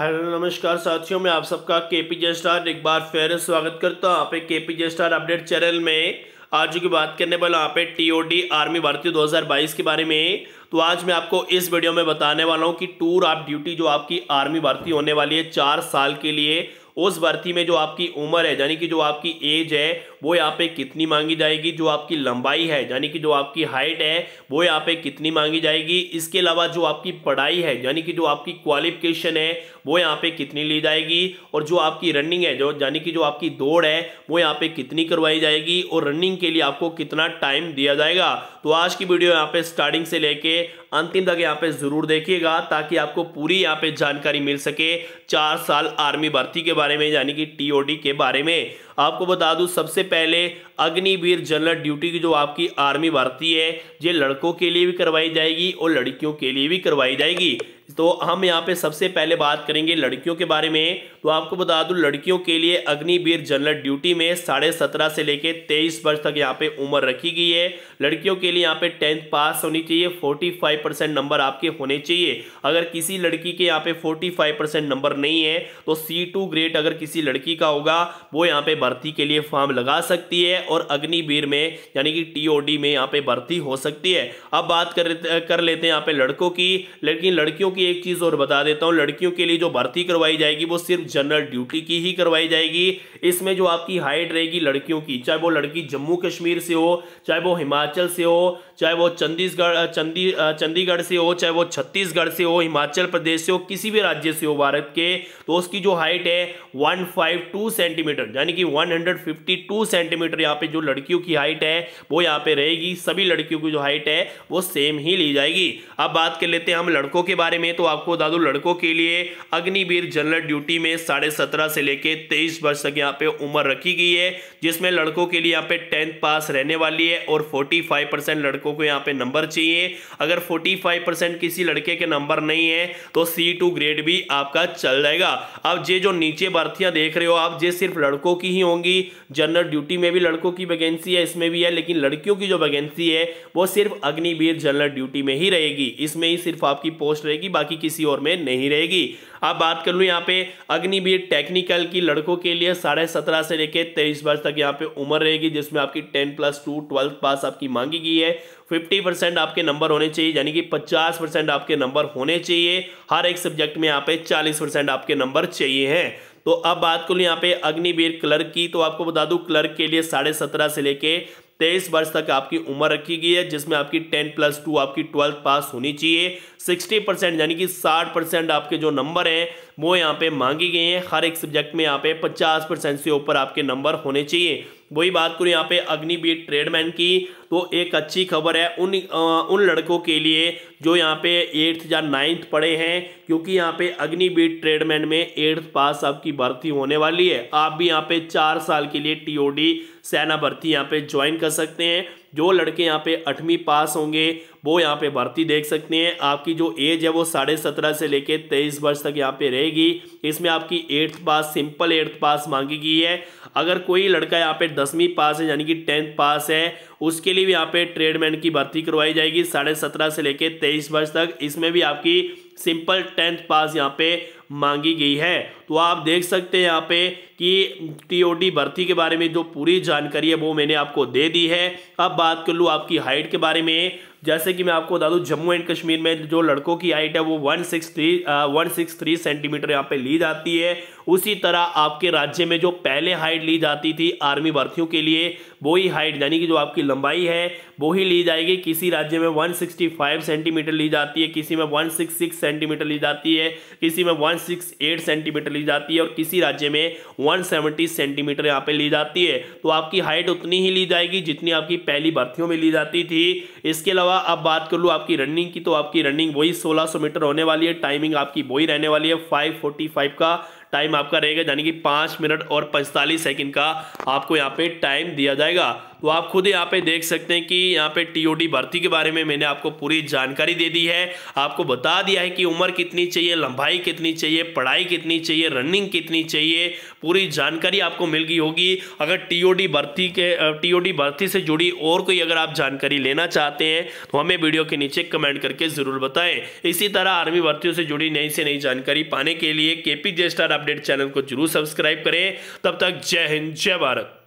hello नमस्कार साथियों मैं आप सबका के पी जे स्टार एक बार फिर स्वागत करता हूँ आप के P J star update channel में आज की बात करने वाला आप पे टीओडी आर्मी भर्ती 2022 के बारे में तो आज मैं आपको इस वीडियो में बताने वाला हूँ कि टूर ऑफ ड्यूटी जो आपकी आर्मी भर्ती होने वाली है चार साल के लिए उस भर्ती में जो आपकी उम्र है यानी कि जो आपकी एज है वो यहाँ पे कितनी मांगी जाएगी जो आपकी लंबाई है यानी कि जो आपकी हाइट है वो यहाँ पे कितनी मांगी जाएगी इसके अलावा जो आपकी पढ़ाई है यानी कि जो आपकी क्वालिफिकेशन है वो यहाँ पे कितनी ली जाएगी और जो आपकी रनिंग है जो यानी कि जो आपकी दौड़ है वो यहाँ पे कितनी करवाई जाएगी और रनिंग के लिए आपको कितना टाइम दिया जाएगा तो आज की वीडियो यहाँ पे स्टार्टिंग से लेके अंतिम तक यहाँ पे जरूर देखिएगा ताकि आपको पूरी यहाँ पे जानकारी मिल सके चार साल आर्मी भर्ती के बारे बारे में यानी कि टीओडी के बारे में आपको बता दूं सबसे पहले अग्निवीर जनरल ड्यूटी की जो आपकी आर्मी भर्ती है ये लड़कों के लिए भी करवाई जाएगी और लड़कियों के लिए भी करवाई जाएगी तो हम यहाँ पे सबसे पहले बात करेंगे लड़कियों के बारे में तो आपको बता दूं लड़कियों के लिए अग्निवीर जनरल ड्यूटी में साढ़े सत्रह से लेकर तेईस वर्ष तक यहाँ पे उम्र रखी गई है लड़कियों के लिए यहाँ पे टेंथ पास होनी चाहिए फोर्टी फाइव परसेंट नंबर आपके होने चाहिए अगर किसी लड़की के यहाँ पे फोर्टी फाइव परसेंट नंबर नहीं है तो सी टू ग्रेड अगर किसी लड़की का होगा वो यहाँ पे भर्ती के लिए फॉर्म लगा सकती है और अग्निवीर में यानी कि टी में यहाँ पे भर्ती हो सकती है अब बात कर, कर लेते हैं यहाँ पे लड़कों की लेकिन लड़कियों की की एक चीज़ और बता देता हूं लड़कियों के लिए जो भर्ती करवाई जाएगी वो सिर्फ जनरल ड्यूटी की ही करवाई जाएगी इसमें जो आपकी हाइट रहेगी लड़कियों की चाहे वो लड़की जम्मू कश्मीर से हो चाहे वो हिमाचल से हो चाहे वो चंडीसगढ़ चंदी चंडीगढ़ से हो चाहे वो छत्तीसगढ़ से हो हिमाचल प्रदेश से हो किसी भी राज्य से हो भारत के तो उसकी जो हाइट है 152 सेंटीमीटर यानी कि 152 सेंटीमीटर यहाँ पे जो लड़कियों की हाइट है वो यहाँ पे रहेगी सभी लड़कियों की जो हाइट है वो सेम ही ली जाएगी अब बात कर लेते हैं हम लड़कों के बारे में में तो आपको बता दू लड़कों के लिए अग्निवीर जनरल ड्यूटी में साढ़े सत्रह से लेके तेईस वर्ष तक यहाँ पे उम्र रखी गई है जिसमें लड़कों के लिए यहाँ पे टेंथ पास रहने वाली है और फोर्टी फाइव परसेंट लड़कों को यहाँ पे नंबर चाहिए अगर फोर्टी फाइव परसेंट किसी लड़के के नंबर नहीं है तो सी टू ग्रेड भी आपका चल जाएगा अब ये जो नीचे भर्तियां देख रहे हो आप ये सिर्फ लड़कों की ही होंगी जनरल ड्यूटी में भी लड़कों की वैकेंसी है इसमें भी है लेकिन लड़कियों की जो वैकेंसी है वो सिर्फ अग्निवीर जनरल ड्यूटी में ही रहेगी इसमें ही सिर्फ आपकी पोस्ट रहेगी बाकी किसी और में नहीं रहेगी अब बात कर लू यहाँ पे अग्निवीर टेक्निकल की लड़कों के लिए साढ़े सत्रह से लेकर तेईस वर्ष तक यहाँ पे उम्र रहेगी जिसमें आपकी ten plus two twelfth pass आपकी मांगी गई है 50% आपके नंबर होने चाहिए यानी कि 50% आपके नंबर होने चाहिए हर एक सब्जेक्ट में यहाँ पे 40% आपके नंबर चाहिए हैं तो अब बात कर लूँ यहाँ पे अग्निवीर क्लर्क की तो आपको बता दूँ क्लर्क के लिए साढ़े सत्रह से लेके तेईस वर्ष तक आपकी उम्र रखी गई है जिसमें आपकी टेन प्लस टू आपकी ट्वेल्थ पास होनी चाहिए सिक्सटी परसेंट यानी कि साठ परसेंट आपके जो नंबर हैं वो यहाँ पे मांगी गए हैं हर एक सब्जेक्ट में यहाँ पे पचास परसेंट से ऊपर आपके नंबर होने चाहिए वही बात करूँ यहाँ पे अग्निवीर ट्रेडमैन की तो एक अच्छी खबर है उन आ, उन लड़कों के लिए जो यहाँ पे एट्थ या नाइन्थ पढ़े हैं क्योंकि यहाँ पे अग्निवीर ट्रेडमैन में एट्थ पास आपकी भर्ती होने वाली है आप भी यहाँ पे चार साल के लिए टीओडी सेना भर्ती यहाँ पे ज्वाइन कर सकते हैं जो लड़के यहाँ पे अठवीं पास होंगे वो यहाँ पे भर्ती देख सकते हैं आपकी जो एज है वो साढ़े सत्रह से लेके तेईस वर्ष तक यहाँ पे रहेगी इसमें आपकी eighth pass simple eighth pass मांगी गई है अगर कोई लड़का यहाँ पे दसवीं पास है यानी कि टेंथ पास है उसके लिए भी यहाँ पे ट्रेडमैन की भर्ती करवाई जाएगी साढ़े सत्रह से लेकर तेईस वर्ष तक इसमें भी आपकी सिंपल टेंथ पास यहाँ पे मांगी गई है तो आप देख सकते हैं यहाँ पे कि टीओडी भर्ती के बारे में जो पूरी जानकारी है वो मैंने आपको दे दी है अब बात कर लूँ आपकी हाइट के बारे में जैसे कि मैं आपको बता दूँ जम्मू एंड कश्मीर में जो लड़कों की हाइट है वो one six three one six three centimetre यहाँ पे ली जाती है उसी तरह आपके राज्य में जो पहले हाइट ली जाती थी आर्मी भर्तियों के लिए वही हाइट यानी कि जो आपकी लंबाई है वो ही ली जाएगी किसी राज्य में 165 सेंटीमीटर ली जाती है किसी में 166 सेंटीमीटर ली जाती है किसी में 168 सेंटीमीटर ली जाती है और किसी राज्य में 170 सेंटीमीटर यहाँ पे ली जाती है तो आपकी हाइट उतनी ही ली जाएगी जितनी आपकी पहली भर्तियों में ली जाती थी इसके अलावा अब बात कर लूँ आपकी रनिंग की तो आपकी रनिंग वही सोलह मीटर होने वाली है टाइमिंग आपकी वही रहने वाली है फाइव का टाइम आपका रहेगा यानी कि पाँच मिनट और पैंतालीस सेकेंड का आपको यहाँ पे टाइम दिया जाएगा तो आप खुद यहाँ पे देख सकते हैं कि यहाँ पे टीओडी भर्ती के बारे में मैंने आपको पूरी जानकारी दे दी है आपको बता दिया है कि उम्र कितनी चाहिए लंबाई कितनी चाहिए पढ़ाई कितनी चाहिए रनिंग कितनी चाहिए पूरी जानकारी आपको मिल गई होगी अगर टीओडी भर्ती के टीओडी भर्ती से जुड़ी और कोई अगर आप जानकारी लेना चाहते हैं तो हमें वीडियो के नीचे कमेंट करके ज़रूर बताएं इसी तरह आर्मी भर्तियों से जुड़ी नई से नई जानकारी पाने के लिए K P J star update channel को जरूर सब्सक्राइब करें तब तक जय हिंद जय भारत